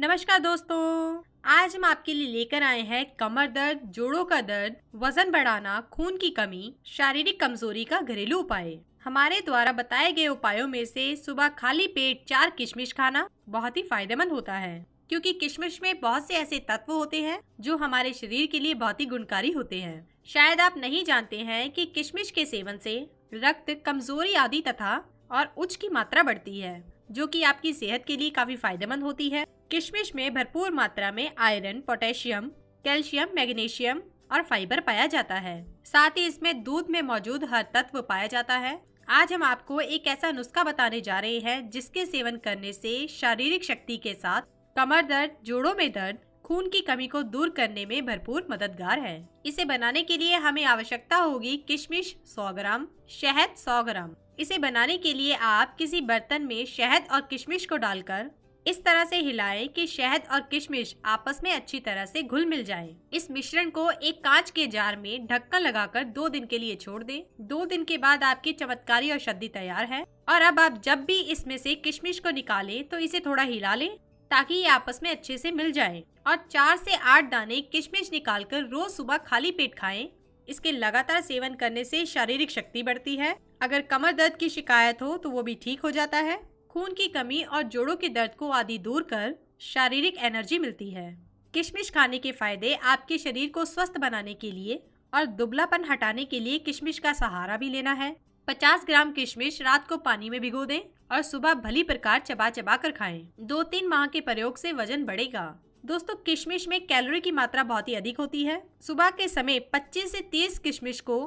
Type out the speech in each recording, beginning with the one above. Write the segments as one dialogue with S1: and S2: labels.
S1: नमस्कार दोस्तों आज हम आपके लिए लेकर आए हैं कमर दर्द जोड़ों का दर्द वजन बढ़ाना खून की कमी शारीरिक कमजोरी का घरेलू उपाय हमारे द्वारा बताए गए उपायों में से सुबह खाली पेट चार किशमिश खाना बहुत ही फायदेमंद होता है क्योंकि किशमिश में बहुत से ऐसे तत्व होते हैं जो हमारे शरीर के लिए बहुत ही गुणकारी होते हैं शायद आप नहीं जानते हैं कि किशमिश के सेवन से रक्त कमजोरी आदि तथा और उच्च की मात्रा बढ़ती है जो कि आपकी सेहत के लिए काफी फायदेमंद होती है किशमिश में भरपूर मात्रा में आयरन पोटेशियम कैल्शियम मैग्नीशियम और फाइबर पाया जाता है साथ ही इसमें दूध में मौजूद हर तत्व पाया जाता है आज हम आपको एक ऐसा नुस्खा बताने जा रहे हैं जिसके सेवन करने से शारीरिक शक्ति के साथ कमर दर्द जोड़ों में दर्द खून की कमी को दूर करने में भरपूर मददगार है इसे बनाने के लिए हमें आवश्यकता होगी किशमिश 100 ग्राम शहद 100 ग्राम इसे बनाने के लिए आप किसी बर्तन में शहद और किशमिश को डालकर इस तरह से हिलाएं कि शहद और किशमिश आपस में अच्छी तरह से घुल मिल जाए इस मिश्रण को एक कांच के जार में ढक्कन लगाकर दो दिन के लिए छोड़ दें। दो दिन के बाद आपकी चमत्कारी औषधि तैयार है और अब आप जब भी इसमें से किशमिश को निकालें तो इसे थोड़ा हिला लें ताकि ये आपस में अच्छे से मिल जाएं और चार से आठ दाने किशमिश निकालकर रोज सुबह खाली पेट खाएं इसके लगातार सेवन करने से शारीरिक शक्ति बढ़ती है अगर कमर दर्द की शिकायत हो तो वो भी ठीक हो जाता है खून की कमी और जोड़ों के दर्द को आदि दूर कर शारीरिक एनर्जी मिलती है किशमिश खाने के फायदे आपके शरीर को स्वस्थ बनाने के लिए और दुबलापन हटाने के लिए किशमिश का सहारा भी लेना है 50 ग्राम किशमिश रात को पानी में भिगो दें और सुबह भली प्रकार चबा चबा कर खाएं। दो तीन माह के प्रयोग से वजन बढ़ेगा दोस्तों किशमिश में कैलोरी की मात्रा बहुत ही अधिक होती है सुबह के समय 25 से 30 किशमिश को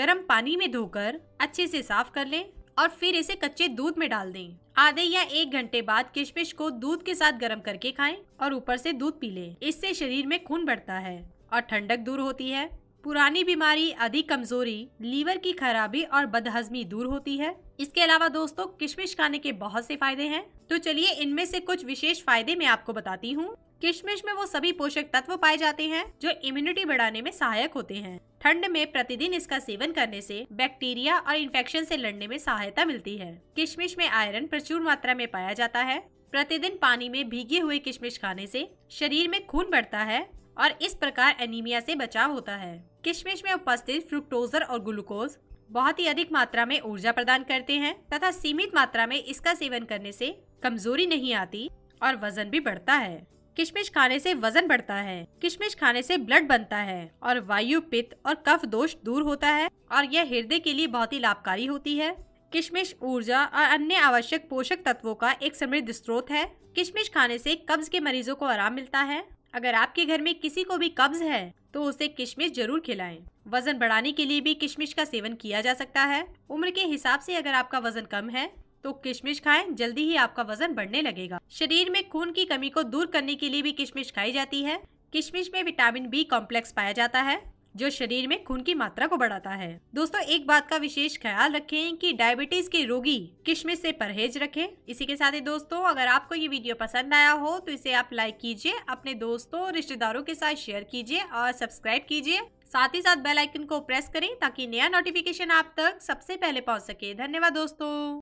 S1: गर्म पानी में धोकर अच्छे से साफ कर लें और फिर इसे कच्चे दूध में डाल दें आधे या एक घंटे बाद किशमिश को दूध के साथ गर्म करके खाएं और ऊपर से दूध पी लें इससे शरीर में खून बढ़ता है और ठंडक दूर होती है पुरानी बीमारी अधिक कमजोरी लीवर की खराबी और बदहजमी दूर होती है इसके अलावा दोस्तों किशमिश खाने के बहुत से फायदे हैं तो चलिए इनमें से कुछ विशेष फायदे मैं आपको बताती हूँ किशमिश में वो सभी पोषक तत्व पाए जाते हैं जो इम्यूनिटी बढ़ाने में सहायक होते हैं ठंड में प्रतिदिन इसका सेवन करने से बैक्टीरिया और इन्फेक्शन से लड़ने में सहायता मिलती है किशमिश में आयरन प्रचुर मात्रा में पाया जाता है प्रतिदिन पानी में भीगे हुए किशमिश खाने से शरीर में खून बढ़ता है और इस प्रकार एनीमिया से बचाव होता है किशमिश में उपस्थित फ्रुक्टोजर और ग्लूकोज बहुत ही अधिक मात्रा में ऊर्जा प्रदान करते हैं तथा सीमित मात्रा में इसका सेवन करने से कमजोरी नहीं आती और वजन भी बढ़ता है किशमिश खाने से वजन बढ़ता है किशमिश खाने से ब्लड बनता है और वायु पित्त और कफ दोष दूर होता है और यह हृदय के लिए बहुत ही लाभकारी होती है किशमिश ऊर्जा और अन्य आवश्यक पोषक तत्वों का एक समृद्ध स्रोत है किशमिश खाने से कब्ज के मरीजों को आराम मिलता है अगर आपके घर में किसी को भी कब्ज है तो उसे किशमिश जरूर खिलाएं। वजन बढ़ाने के लिए भी किशमिश का सेवन किया जा सकता है उम्र के हिसाब से अगर आपका वजन कम है तो किशमिश खाएं जल्दी ही आपका वजन बढ़ने लगेगा शरीर में खून की कमी को दूर करने के लिए भी किशमिश खाई जाती है किशमिश में विटामिन बी कॉम्प्लेक्स पाया जाता है जो शरीर में खून की मात्रा को बढ़ाता है दोस्तों एक बात का विशेष ख्याल रखें कि डायबिटीज के रोगी किशमिश से परहेज रखें इसी के साथ ही दोस्तों अगर आपको ये वीडियो पसंद आया हो तो इसे आप लाइक कीजिए अपने दोस्तों रिश्तेदारों के साथ शेयर कीजिए और सब्सक्राइब कीजिए साथ ही साथ बेल आइकन को प्रेस करें ताकि नया नोटिफिकेशन आप तक सबसे पहले पहुंच सके धन्यवाद दोस्तों